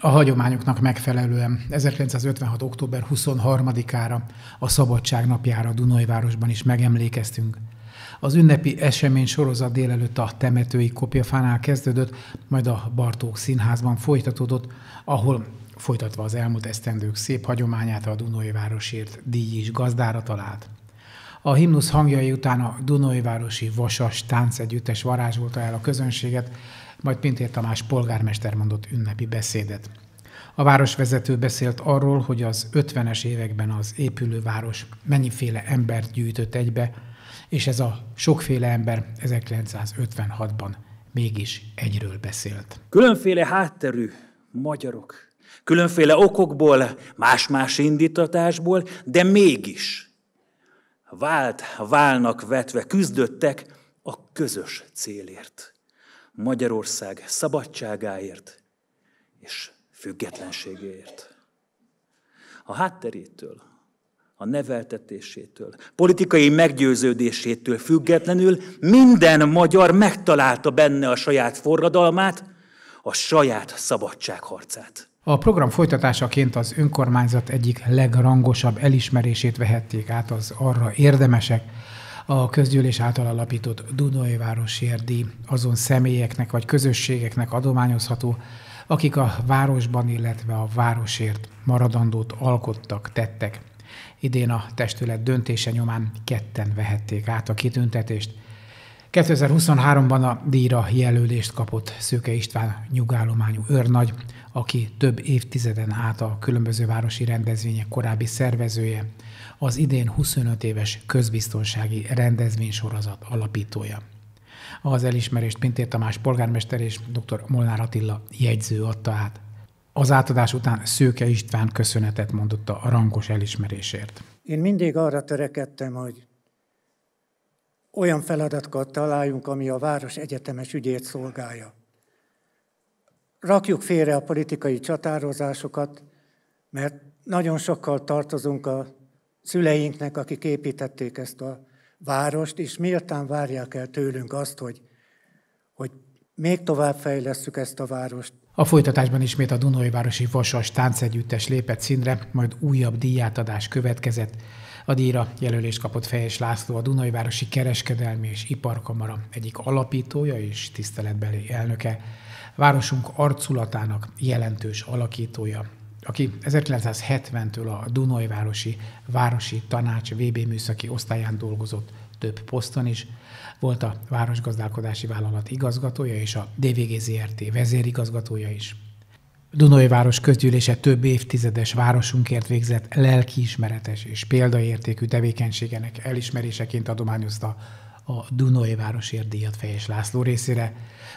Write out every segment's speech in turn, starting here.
a hagyományoknak megfelelően 1956. október 23-ára, a Szabadság napjára Dunajvárosban is megemlékeztünk. Az ünnepi esemény sorozat délelőtt a temetői kopjafánál kezdődött, majd a Bartók színházban folytatódott, ahol folytatva az elmúlt esztendők szép hagyományát a Dunajvárosért díj is gazdára talált. A himnusz hangjai után a Dunajvárosi Vasas Táncegyüttes varázsolta el a közönséget, majd Pintér Tamás polgármester mondott ünnepi beszédet. A városvezető beszélt arról, hogy az 50-es években az épülő város mennyiféle embert gyűjtött egybe, és ez a sokféle ember 1956-ban mégis egyről beszélt. Különféle hátterű magyarok, különféle okokból, más-más indítatásból, de mégis vált, válnak vetve küzdöttek a közös célért. Magyarország szabadságáért és függetlenségéért. A hátterétől, a neveltetésétől, politikai meggyőződésétől függetlenül minden magyar megtalálta benne a saját forradalmát, a saját szabadságharcát. A program folytatásaként az önkormányzat egyik legrangosabb elismerését vehették át az arra érdemesek, a közgyűlés által alapított Dunajvárosi érdi azon személyeknek vagy közösségeknek adományozható, akik a városban, illetve a városért maradandót alkottak, tettek. Idén a testület döntése nyomán ketten vehették át a kitüntetést, 2023-ban a díjra jelölést kapott Szőke István nyugállományú őrnagy, aki több évtizeden át a különböző városi rendezvények korábbi szervezője, az idén 25 éves közbiztonsági rendezvénysorozat alapítója. Az elismerést Pintér Tamás polgármester és dr. Molnár Attila jegyző adta át. Az átadás után Szőke István köszönetet mondott a rangos elismerésért. Én mindig arra törekedtem, hogy olyan feladatokat találjunk, ami a város egyetemes ügyét szolgálja. Rakjuk félre a politikai csatározásokat, mert nagyon sokkal tartozunk a szüleinknek, akik építették ezt a várost, és méltán várják el tőlünk azt, hogy, hogy még tovább fejlesszük ezt a várost. A folytatásban ismét a Dunai városi Vasas táncegyüttes lépett színre, majd újabb díjátadás következett. A díjra jelölést kapott Fejes László, a Dunai városi Kereskedelmi és Iparkamara egyik alapítója és tiszteletbeli elnöke, városunk arculatának jelentős alakítója, aki 1970-től a Városi Városi Tanács VB műszaki osztályán dolgozott – több poszton is. Volt a Városgazdálkodási Vállalat igazgatója és a DVG ZRT vezérigazgatója is. Dunai Város közgyűlése több évtizedes városunkért végzett lelkiismeretes és példaértékű tevékenységenek elismeréseként adományozta a Dunai Városért díjat Fejes László részére,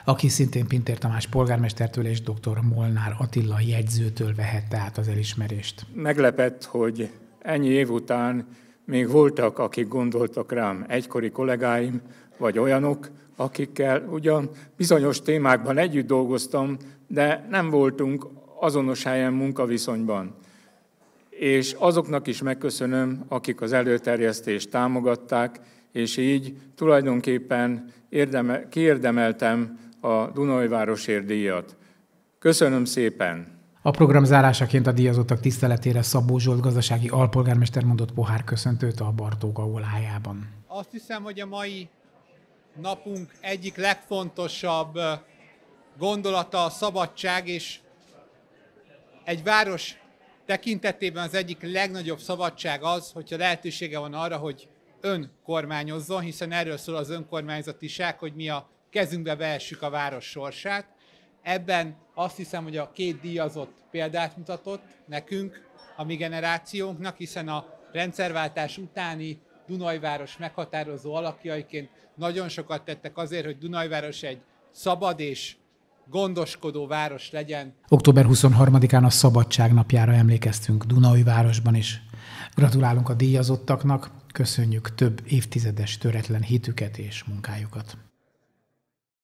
aki szintén Pintér Tamás polgármestertől és dr. Molnár Attila jegyzőtől vehette át az elismerést. Meglepett, hogy ennyi év után még voltak, akik gondoltak rám, egykori kollégáim, vagy olyanok, akikkel ugyan bizonyos témákban együtt dolgoztam, de nem voltunk azonos helyen munkaviszonyban. És azoknak is megköszönöm, akik az előterjesztést támogatták, és így tulajdonképpen érdeme, kiérdemeltem a Dunajvárosért díjat. Köszönöm szépen! A program zárásaként a díjazottak tiszteletére Szabó Zsolt gazdasági alpolgármester mondott pohár köszöntőt a Bartók aulájában. Azt hiszem, hogy a mai napunk egyik legfontosabb gondolata a szabadság, és egy város tekintetében az egyik legnagyobb szabadság az, hogyha lehetősége van arra, hogy önkormányozzon, hiszen erről szól az önkormányzatiság, hogy mi a kezünkbe vehessük a város sorsát. Ebben azt hiszem, hogy a két díjazott példát mutatott nekünk, a mi generációnknak, hiszen a rendszerváltás utáni Dunajváros meghatározó alakjaiként nagyon sokat tettek azért, hogy Dunajváros egy szabad és gondoskodó város legyen. Október 23-án a Szabadság napjára emlékeztünk Dunajvárosban is. Gratulálunk a díjazottaknak, köszönjük több évtizedes töretlen hitüket és munkájukat.